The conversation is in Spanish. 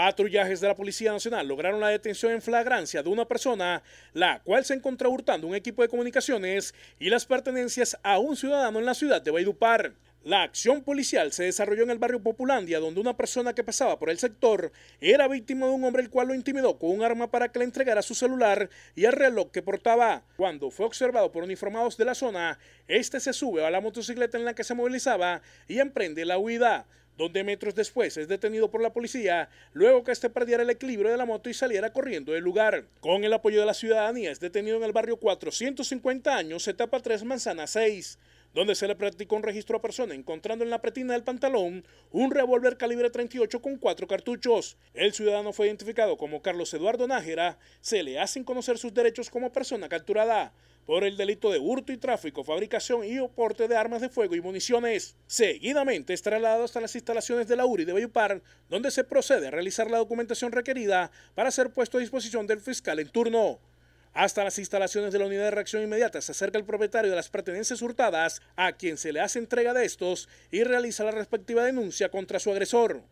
Patrullajes de la Policía Nacional lograron la detención en flagrancia de una persona, la cual se encontró hurtando un equipo de comunicaciones y las pertenencias a un ciudadano en la ciudad de Baidupar. La acción policial se desarrolló en el barrio Populandia, donde una persona que pasaba por el sector era víctima de un hombre el cual lo intimidó con un arma para que le entregara su celular y el reloj que portaba. Cuando fue observado por uniformados de la zona, este se sube a la motocicleta en la que se movilizaba y emprende la huida donde metros después es detenido por la policía luego que este perdiera el equilibrio de la moto y saliera corriendo del lugar. Con el apoyo de la ciudadanía es detenido en el barrio 450 años, etapa 3, manzana 6 donde se le practicó un registro a persona encontrando en la pretina del pantalón un revólver calibre 38 con cuatro cartuchos. El ciudadano fue identificado como Carlos Eduardo Nájera. Se le hacen conocer sus derechos como persona capturada por el delito de hurto y tráfico, fabricación y oporte de armas de fuego y municiones. Seguidamente es trasladado hasta las instalaciones de la URI de Bayupar, donde se procede a realizar la documentación requerida para ser puesto a disposición del fiscal en turno hasta las instalaciones de la unidad de reacción inmediata se acerca el propietario de las pertenencias hurtadas a quien se le hace entrega de estos y realiza la respectiva denuncia contra su agresor.